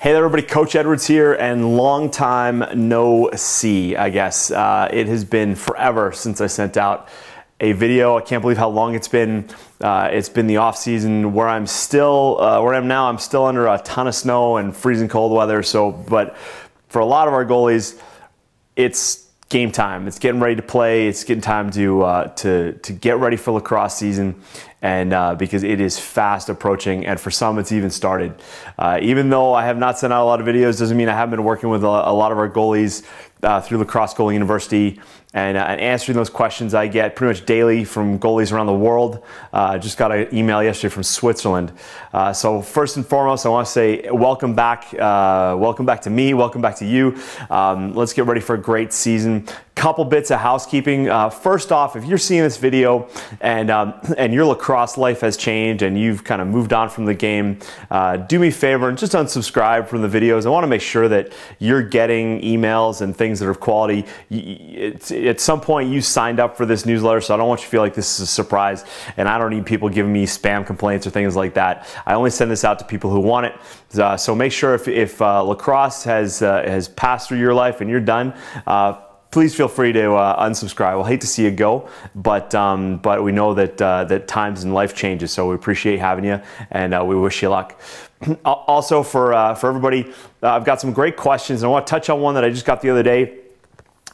Hey there, everybody. Coach Edwards here, and long time no see, I guess. Uh, it has been forever since I sent out a video. I can't believe how long it's been. Uh, it's been the off season where I'm still, uh, where I'm now, I'm still under a ton of snow and freezing cold weather. So, but for a lot of our goalies, it's game time. It's getting ready to play. It's getting time to uh, to to get ready for lacrosse season and uh, because it is fast approaching, and for some, it's even started. Uh, even though I have not sent out a lot of videos, doesn't mean I haven't been working with a, a lot of our goalies uh, through Lacrosse Goalie University and, uh, and, answering those questions I get pretty much daily from goalies around the world. Uh, I just got an email yesterday from Switzerland. Uh, so first and foremost, I want to say welcome back, welcome back to me, welcome back to you. Um, let's get ready for a great season. Couple bits of housekeeping. Uh, first off, if you're seeing this video and um, and your lacrosse life has changed and you've kind of moved on from the game, uh, do me a favor and just unsubscribe from the videos. I want to make sure that you're getting emails and things that are of quality. It's, at some point, you signed up for this newsletter, so I don't want you to feel like this is a surprise. And I don't need people giving me spam complaints or things like that. I only send this out to people who want it. Uh, so make sure if, if uh, lacrosse has uh, has passed through your life and you're done. Uh, please feel free to uh, unsubscribe. We'll hate to see you go, but um, but we know that uh, that times and life changes. So we appreciate having you, and uh, we wish you luck. also, for uh, for everybody, uh, I've got some great questions. I want to touch on one that I just got the other day.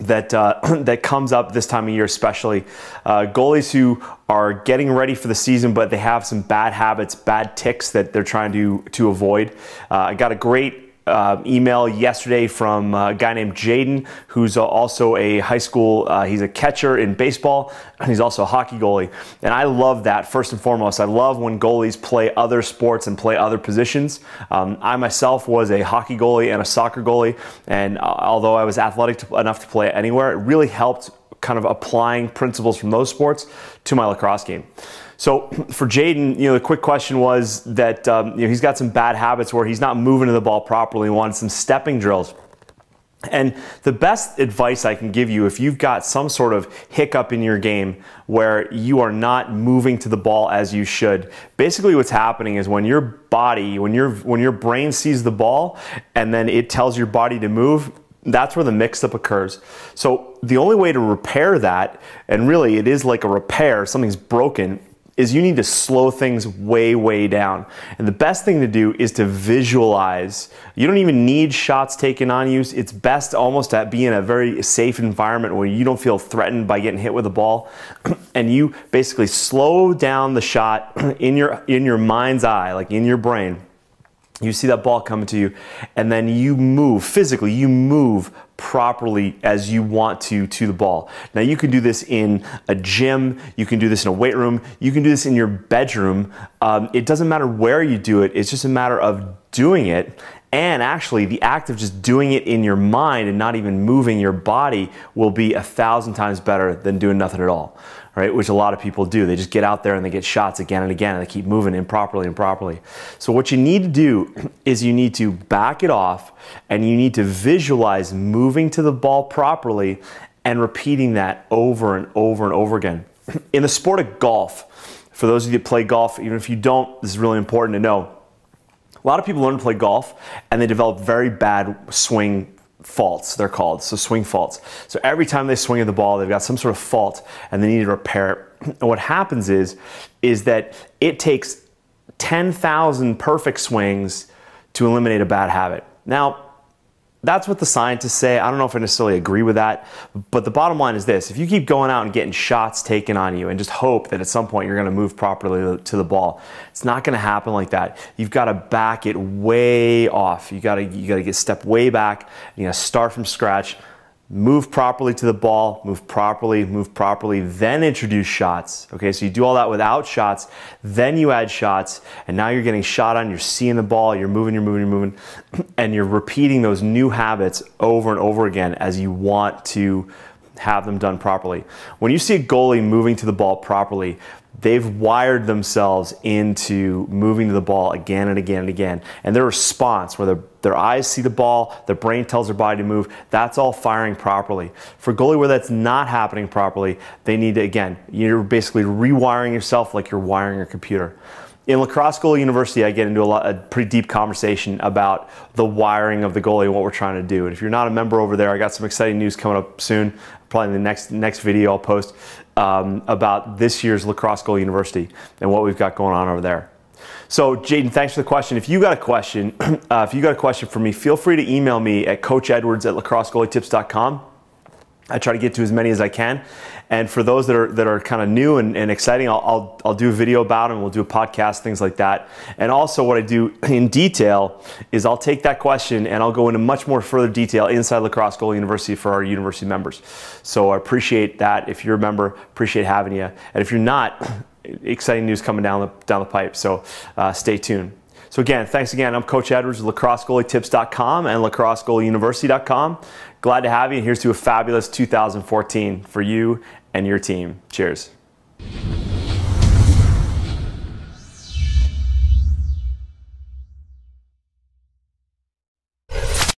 That uh, that comes up this time of year, especially goalies who are getting ready for the season, but they have some bad habits, bad ticks that they're trying to to avoid. I got a great uh, email yesterday from a guy named Jaden, who's also a high school, uh, he's a catcher in baseball, and he's also a hockey goalie. And I love that, first and foremost. I love when goalies play other sports and play other positions. Um, I myself was a hockey goalie and a soccer goalie, and uh, although I was athletic to, enough to play anywhere, it really helped kind of applying principles from those sports to my lacrosse game. So for Jaden, you know, the quick question was that um, you know he's got some bad habits where he's not moving to the ball properly. He wanted some stepping drills. And the best advice I can give you if you've got some sort of hiccup in your game where you are not moving to the ball as you should, basically what's happening is when your body, when your when your brain sees the ball and then it tells your body to move, that's where the mix up occurs. So the only way to repair that, and really it is like a repair, something's broken, is you need to slow things way, way down. And the best thing to do is to visualize. You don't even need shots taken on you. It's best almost to be in a very safe environment where you don't feel threatened by getting hit with a ball. and you basically slow down the shot in your, in your mind's eye, like in your brain you see that ball coming to you, and then you move physically, you move properly as you want to to the ball. Now you can do this in a gym, you can do this in a weight room, you can do this in your bedroom. Um, it doesn't matter where you do it, it's just a matter of doing it and actually, the act of just doing it in your mind and not even moving your body will be a thousand times better than doing nothing at all, right? Which a lot of people do. They just get out there and they get shots again and again and they keep moving improperly and properly. So, what you need to do is you need to back it off and you need to visualize moving to the ball properly and repeating that over and over and over again. In the sport of golf, for those of you that play golf, even if you don't, this is really important to know a lot of people learn to play golf and they develop very bad swing faults, they're called. So, swing faults. So, every time they swing at the ball, they've got some sort of fault and they need to repair it. And what happens is, is that it takes 10,000 perfect swings to eliminate a bad habit. Now, that's what the scientists say. I don't know if I necessarily agree with that, but the bottom line is this if you keep going out and getting shots taken on you and just hope that at some point you're going to move properly to the ball, it's not going to happen like that. You've got to back it way off. You got to you got to get step way back. You got to start from scratch move properly to the ball, move properly, move properly, then introduce shots. Okay, so you do all that without shots, then you add shots, and now you're getting shot on, you're seeing the ball, you're moving, you're moving, you're moving, and you're repeating those new habits over and over again as you want to have them done properly. When you see a goalie moving to the ball properly, they've wired themselves into moving to the ball again and again and again. And their response, where their, their eyes see the ball, their brain tells their body to move, that's all firing properly. For goalie where that's not happening properly, they need to, again, you're basically rewiring yourself like you're wiring your computer. In Lacrosse Crosse Goalie University, I get into a, lot, a pretty deep conversation about the wiring of the goalie and what we're trying to do. And if you're not a member over there, I got some exciting news coming up soon. Probably in the next next video I'll post um, about this year's Lacrosse Crosse Goalie University and what we've got going on over there. So, Jaden, thanks for the question. If you got a question, uh, if you got a question for me, feel free to email me at coachedwards at lacrossegoalietips.com. I try to get to as many as I can. And for those that are that are kind of new and, and exciting, I'll, I'll, I'll do a video about them. We'll do a podcast, things like that. And also, what I do in detail is I'll take that question and I'll go into much more further detail inside Lacrosse Goal University for our university members. So I appreciate that. If you're a member, appreciate having you. And if you're not, exciting news coming down the down the pipe. So uh, stay tuned. So again, thanks again. I'm Coach Edwards with lacrossegoalietips.com and lacrossegoalieuniversity.com. Glad to have you, and here's to a fabulous 2014 for you and your team. Cheers.